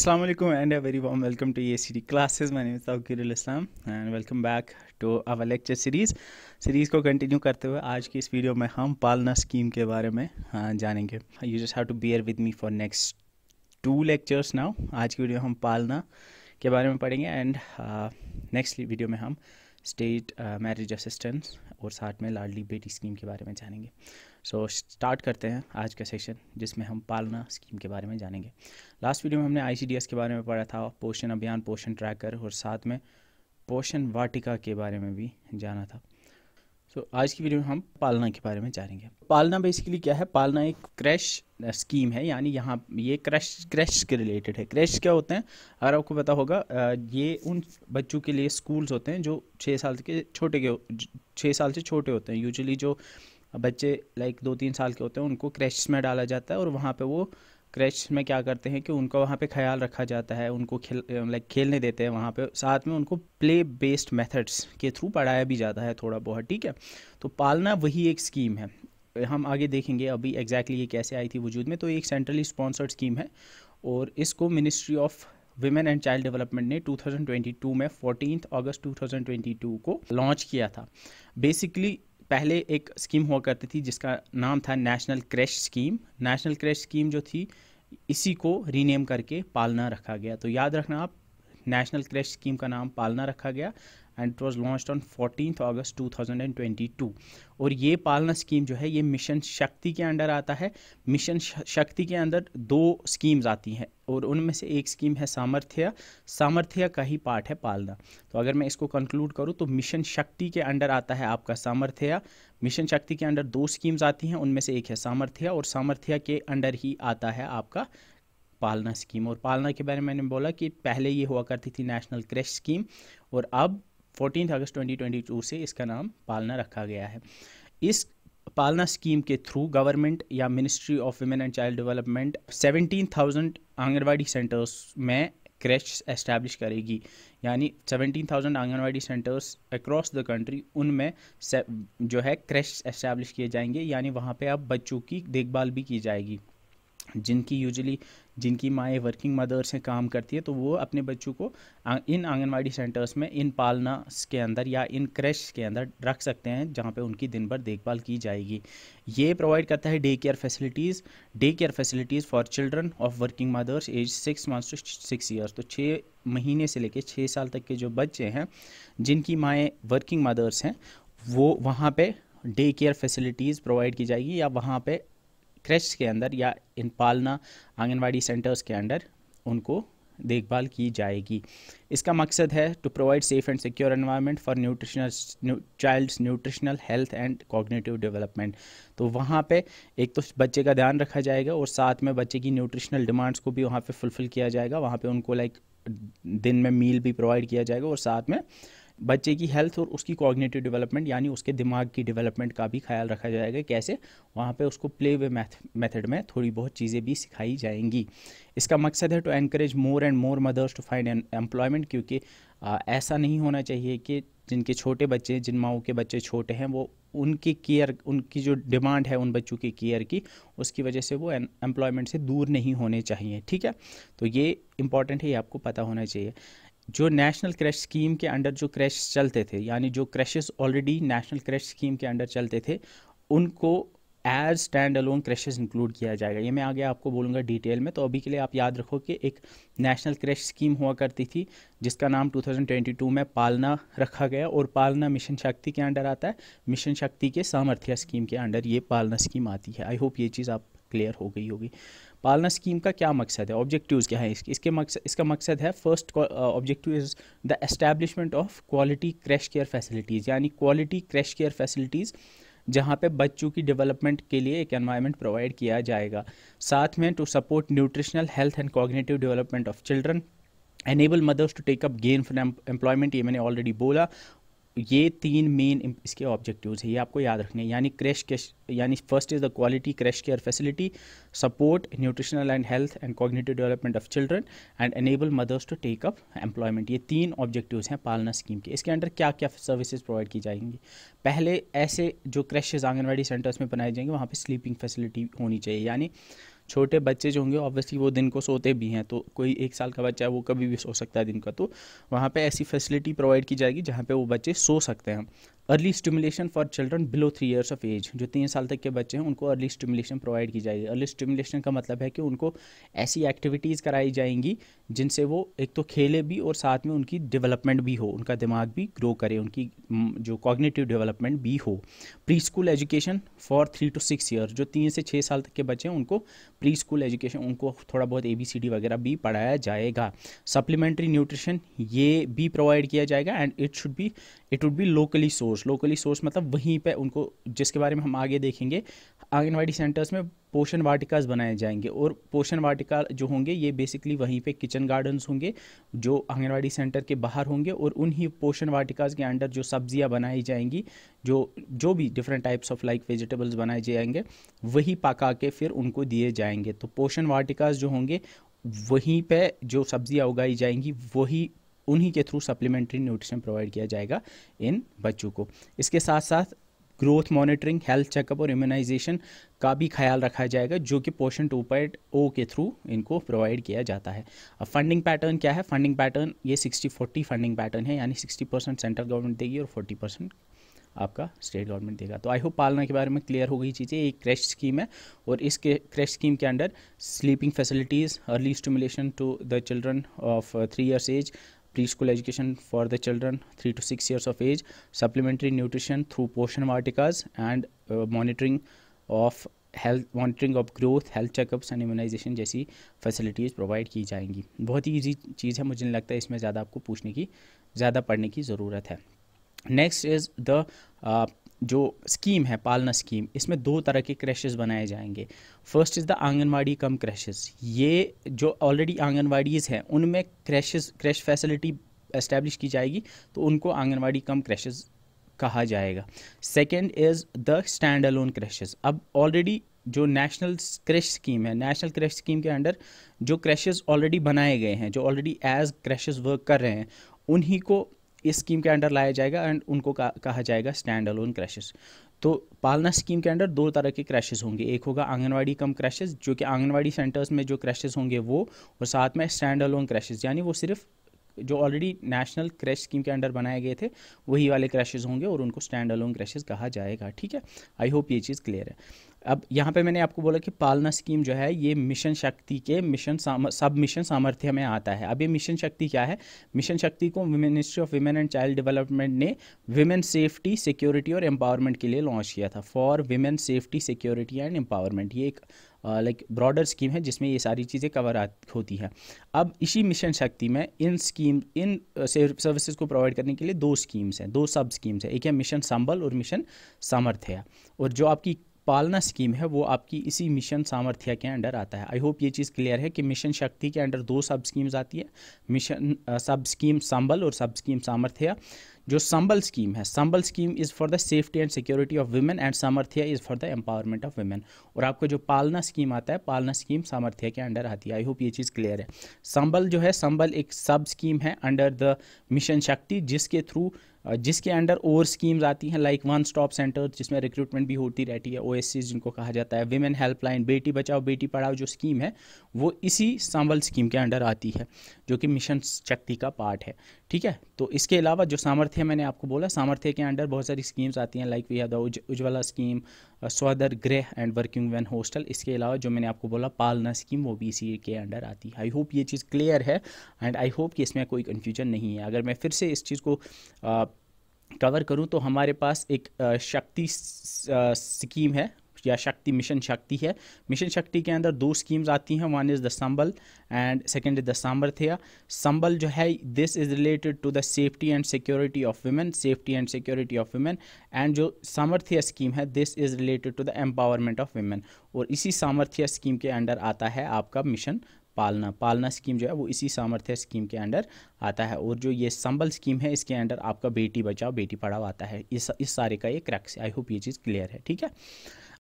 Assalamu alaikum and a very warm welcome to acd classes. My name is Tawkirul Islam and welcome back to our lecture series. Series को continue करते हुए आज की इस video में हम पालना स्कीम के बारे में हाँ, जानेंगे you just have to bear with me for next two lectures now आज की वीडियो हम पालना के बारे में पढ़ेंगे एंड नेक्स्ट वीडियो में हम स्टेट मैरिज असिस्टेंस और साथ में लाडली बेटी स्कीम के बारे में जानेंगे सो so, स्टार्ट करते हैं आज का सेक्शन जिसमें हम पालना स्कीम के बारे में जानेंगे लास्ट वीडियो में हमने आई के बारे में पढ़ा था पोषण अभियान पोषण ट्रैकर और साथ में पोषण वाटिका के बारे में भी जाना था सो so, आज की वीडियो में हम पालना के बारे में जानेंगे पालना बेसिकली क्या है पालना एक क्रैश स्कीम uh, है यानी यहाँ ये क्रैश क्रैश के रिलेटेड है क्रैश क्या होते हैं अगर आपको पता होगा uh, ये उन बच्चों के लिए स्कूल्स होते हैं जो छः साल के छोटे के छः साल से छोटे होते हैं यूजुअली जो बच्चे लाइक दो तीन साल के होते हैं उनको क्रैश में डाला जाता है और वहाँ पे वो क्रैश में क्या करते हैं कि उनका वहाँ पे ख्याल रखा जाता है उनको खेल लाइक खेलने देते हैं वहाँ पे साथ में उनको प्ले बेस्ड मेथड्स के थ्रू पढ़ाया भी जाता है थोड़ा बहुत ठीक है तो पालना वही एक स्कीम है हम आगे देखेंगे अभी एग्जैक्टली ये कैसे आई थी वजूद में तो एक सेंट्रली स्पॉन्सर्ड स्कीम है और इसको ministry of women and child development ने 2022 में 14 अगस्त 2022 को लॉन्च किया था बेसिकली पहले एक स्कीम हुआ करती थी जिसका नाम था national creche scheme national creche scheme जो थी इसी को रीनेम करके पालना रखा गया तो याद रखना आप नेशनल क्रैश स्कीम का नाम पालना रखा गया and it was launch on fourteen August two thousand and twenty two और ये पालना स्कीम जो है ये मिशन शक्ति के अंडर आता है मिशन शक्ति के अंदर दो स्कीम्स आती हैं और उनमें से एक स्कीम है सामर्थ्य सामर्थ्य का ही पार्ट है पालना तो अगर मैं इसको कंक्लूड करूँ तो मिशन शक्ति के अंडर आता है आपका सामर्थ्य मिशन शक्ति के अंडर दो स्कीम्स आती हैं उनमें से एक है सामर्थ्य और सामर्थ्य के अंडर ही आता है आपका पालना स्कीम और पालना के बारे में मैंने बोला कि पहले ये हुआ करती थी नेशनल क्रेश स्कीम और अब फोर्टीन अगस्त 2022 से इसका नाम पालना रखा गया है इस पालना स्कीम के थ्रू गवर्नमेंट या ministry of women and child development 17,000 anganwadi centres में क्रैश एस्टैब्लिश करेगी यानी 17,000 anganwadi centres across the country उनमें जो है क्रैश एस्टैब्लिश किए जाएंगे यानी वहाँ पे अब बच्चों की देखभाल भी की जाएगी जिनकी यूजली जिनकी माएँ वर्किंग मदर्स हैं काम करती है तो वो अपने बच्चों को इन आंगनवाड़ी सेंटर्स में इन पालना के अंदर या इन क्रैश के अंदर रख सकते हैं जहाँ पे उनकी दिन भर देखभाल की जाएगी ये प्रोवाइड करता है day care facilities day care facilities for children of working mothers age six months to six years तो छः महीने से लेकर छः साल तक के जो बच्चे हैं जिनकी माएँ वर्किंग मदर्स हैं वो वहाँ per day care facilities provide की जाएगी या वहाँ पर क्रेस्ट के अंदर या इन पालना आंगनवाड़ी सेंटर्स के अंडर उनको देखभाल की जाएगी इसका मकसद है to provide safe and secure environment for nutritional childs nutritional health and cognitive development तो वहाँ पे एक तो बच्चे का ध्यान रखा जाएगा और साथ में बच्चे की न्यूट्रिशनल डिमांड्स को भी वहाँ पे फुलफ़िल किया जाएगा वहाँ पे उनको लाइक दिन में मील भी प्रोवाइड किया जाएगा और साथ में बच्चे की हेल्थ और उसकी कॉग्नेटिव डेवलपमेंट यानी उसके दिमाग की डेवलपमेंट का भी ख्याल रखा जाएगा कैसे वहाँ पे उसको प्ले वे मेथड में थोड़ी बहुत चीज़ें भी सिखाई जाएंगी इसका मकसद है to encourage more and more mothers to find employment क्योंकि आ, ऐसा नहीं होना चाहिए कि जिनके छोटे बच्चे जिन माओ के बच्चे छोटे हैं वो उनकी केयर उनकी जो डिमांड है उन बच्चों की केयर की उसकी वजह से वो एम्प्लॉयमेंट से दूर नहीं होने चाहिए ठीक है तो ये इंपॉर्टेंट है ये आपको पता होना चाहिए जो नेशनल क्रैश स्कीम के अंडर जो क्रैश चलते थे यानी जो creches already national creche scheme के अंडर चलते थे उनको as stand alone creches include किया जाएगा ये मैं आगे आपको बोलूँगा डिटेल में तो अभी के लिए आप याद रखो कि एक नेशनल क्रैश स्कीम हुआ करती थी जिसका नाम 2022 में पालना रखा गया और पालना मिशन शक्ति के अंडर आता है मिशन शक्ति के सामर्थ्य स्कीम के अंडर ये पालना स्कीम आती है आई होप ये चीज़ आप क्लियर हो गई होगी पालना स्कीम का क्या मकसद है ऑब्जेक्टिव्स क्या है इसके मकसद इसका मकसद है first objective is the establishment of quality creche care facilities यानी क्वालिटी क्रैश केयर फैसिलिटीज़ जहाँ पे बच्चों की डेवलपमेंट के लिए एक एनवायरनमेंट प्रोवाइड किया जाएगा साथ में to support nutritional health and cognitive development of children enable mothers to take up gain for employment ये मैंने ऑलरेडी बोला ये तीन मेन इसके ऑब्जेक्टिव्स है ये आपको याद रखने यानी क्रैश कैश यानी first is the quality creche care facility support nutritional and health and cognitive development of children and enable mothers to take up employment ये तीन ऑब्जेक्टिव्स हैं पालना स्कीम के इसके अंडर क्या क्या सर्विसेज प्रोवाइड की जाएंगी पहले ऐसे जो क्रैशेज आंगनबाड़ी सेंटर्स में बनाए जाएंगे वहाँ पर स्लीपिंग फैसिलिटी होनी चाहिए यानी छोटे बच्चे जो होंगे ऑब्वियसली वो दिन को सोते भी हैं तो कोई एक साल का बच्चा है वो कभी भी सो सकता है दिन का तो वहाँ पर ऐसी फैसिलिटी प्रोवाइड की जाएगी जहाँ पर वो बच्चे सो सकते हैं early stimulation for children below three years of age जो तीन साल तक के बच्चे हैं उनको अर्ली स्टिमुलेशन प्रोवाइड की जाएगी अर्ली स्टिमुलेशन का मतलब है कि उनको ऐसी एक्टिविटीज़ कराई जाएंगी जिनसे वो एक तो खेले भी और साथ में उनकी डेवलपमेंट भी हो उनका दिमाग भी ग्रो करे उनकी जो कॉग्नेटिव डेवलपमेंट भी हो pre school education for three to six year जो तीन से छः साल तक के बच्चे हैं उनको प्री स्कूल एजुकेशन उनको थोड़ा बहुत ए बी सी डी वगैरह भी पढ़ाया जाएगा सप्लीमेंट्री न्यूट्रिशन ये भी प्रोवाइड किया जाएगा and it should be it would be locally source locally source मतलब वहीं पे उनको जिसके बारे में हम आगे देखेंगे आंगनवाड़ी सेंटर्स में पोषण वाटिकाज बनाए जाएंगे और पोषण वाटिका जो होंगे ये बेसिकली वहीं पे किचन गार्डन्स होंगे जो आंगनवाड़ी सेंटर के बाहर होंगे और उन्हीं पोषण वाटिकाज के अंडर जो सब्जियां बनाई जाएंगी जो जो भी different types of like vegetables बनाए जाएंगे वही पका के फिर उनको दिए जाएंगे तो पोषण वाटिकाज जो होंगे वहीं पे जो सब्जियां उगाई जाएंगी वही उन्हीं के थ्रू सप्लीमेंट्री न्यूट्रिशन प्रोवाइड किया जाएगा इन बच्चों को इसके साथ साथ ग्रोथ मॉनिटरिंग हेल्थ चेकअप और इम्यूनाइजेशन का भी ख्याल रखा जाएगा जो कि पोषण टू पॉइंट ओ के थ्रू इनको प्रोवाइड किया जाता है अब फंडिंग पैटर्न क्या है फंडिंग पैटर्न ये सिक्सटी फोर्टी फंडिंग पैटर्न है यानी सिक्सटी परसेंट सेंट्रल गवर्नमेंट देगी और फोर्टी परसेंट आपका स्टेट गवर्नमेंट देगा तो आई होप पालना के बारे में क्लियर हो गई चीज़ें एक क्रैश स्कीम है और इस क्रैश स्कीम के under sleeping facilities early stimulation to the children of three years age pre school education for the children three to six years of age supplementary nutrition through poshan articles and monitoring of health monitoring of growth health checkups and immunisation जैसी facilities provide की जाएंगी बहुत ही easy चीज़ है मुझे नहीं लगता है इसमें ज़्यादा आपको पूछने की ज़्यादा पढ़ने की ज़रूरत है नेक्स्ट इज़ द जो स्कीम है पालना स्कीम इसमें दो तरह के क्रैशेज बनाए जाएंगे first is the anganwadi cum creches ये जो ऑलरेडी आंगनवाड़ीज़ हैं उनमें क्रैशेज क्रैश फैसिलिटी एस्टेब्लिश की जाएगी तो उनको आंगनवाड़ी कम क्रैशेज कहा जाएगा second is the stand alone creches अब ऑलरेडी जो नेशनल क्रैश स्कीम है नेशनल क्रैश स्कीम के अंडर जो क्रैशेज ऑलरेडी बनाए गए हैं जो ऑलरेडी एज क्रैशेज वर्क कर रहे हैं उन्हीं को इस स्कीम के अंडर लाया जाएगा एंड उनको कहा जाएगा स्टैंड अलोन क्रैशेस तो पालना स्कीम के अंडर दो तरह के क्रैशेस होंगे एक होगा आंगनवाड़ी कम क्रैशेस जो कि आंगनवाड़ी सेंटर्स में जो क्रैशेस होंगे वो और साथ में स्टैंड अलोन क्रैशेस यानी वो सिर्फ जो ऑलरेडी नेशनल क्रैश स्कीम के अंडर बनाए गए थे वही वाले क्रैशेज होंगे और उनको स्टैंड अलोन क्रैशेज कहा जाएगा ठीक है आई होप ये चीज़ क्लियर है अब यहाँ पे मैंने आपको बोला कि पालना स्कीम जो है ये मिशन शक्ति के मिशन सब मिशन सामर्थ्य में आता है अब ये मिशन शक्ति क्या है मिशन शक्ति को ministry of women and child development ने वीमेन सेफ्टी सिक्योरिटी और एम्पावरमेंट के लिए लॉन्च किया था for women safety security and empowerment ये एक लाइक ब्रॉडर स्कीम है जिसमें ये सारी चीज़ें कवर होती हैं अब इसी मिशन शक्ति में इन स्कीम इन सर्विसेज को प्रोवाइड करने के लिए दो स्कीम्स हैं दो सब स्कीम्स हैं एक है मिशन संबल और मिशन सामर्थ्य और जो आपकी पालना स्कीम है वो आपकी इसी मिशन सामर्थ्य के अंडर आता है आई होप ये चीज़ क्लियर है कि मिशन शक्ति के अंडर दो सब स्कीम्स आती है मिशन सब स्कीम संबल और सब स्कीम सामर्थ्य जो संबल स्कीम है Sambal scheme is for the safety and security of women and Samarthya is for the empowerment of women और आपको जो पालना स्कीम आता है पालना स्कीम सामर्थ्य के अंडर आती है आई होप ये चीज़ क्लियर है संबल जो है संबल एक सब स्कीम है अंडर द मिशन शक्ति जिसके थ्रू जिसके अंडर और स्कीम्स आती हैं लाइक वन स्टॉप सेंटर जिसमें रिक्रूटमेंट भी होती रहती है ओ जिनको कहा जाता है विमेन हेल्पलाइन बेटी बचाओ बेटी पढ़ाओ जो स्कीम है वो इसी संबल स्कीम के अंडर आती है जो कि मिशन शक्ति का पार्ट है ठीक है तो इसके अलावा जो सामर्थ्य मैंने आपको बोला सामर्थ्य के अंडर बहुत सारी स्कीम्स आती हैं like we have the Ujjwala scheme Swadhar Griha and working van hostel इसके अलावा जो मैंने आपको बोला पालना स्कीम वो भी इसी के अंडर आती है आई होप ये चीज़ क्लियर है एंड आई होप कि इसमें कोई कन्फ्यूजन नहीं है अगर मैं फिर से इस चीज़ को कवर uh, करूँ तो हमारे पास एक uh, शक्ति स्कीम uh, है या शक्ति मिशन शक्ति है मिशन शक्ति के अंदर दो स्कीम्स आती हैं one is the Sambal and second is the Samarthya Sambal जो है this is related to the safety and security of women safety and security of women and जो सामर्थ्या स्कीम है this is related to the empowerment of women और इसी सामर्थ्य scheme के under आता है आपका मिशन पालना पालना स्कीम जो है वो इसी सामर्थ्य स्कीम के अंडर आता है और जो ये संबल स्कीम है इसके अंडर आपका बेटी बचाओ बेटी पढ़ाओ आता है इस इस सारे का एक क्रक्स आई होप ये चीज़ क्लियर है ठीक है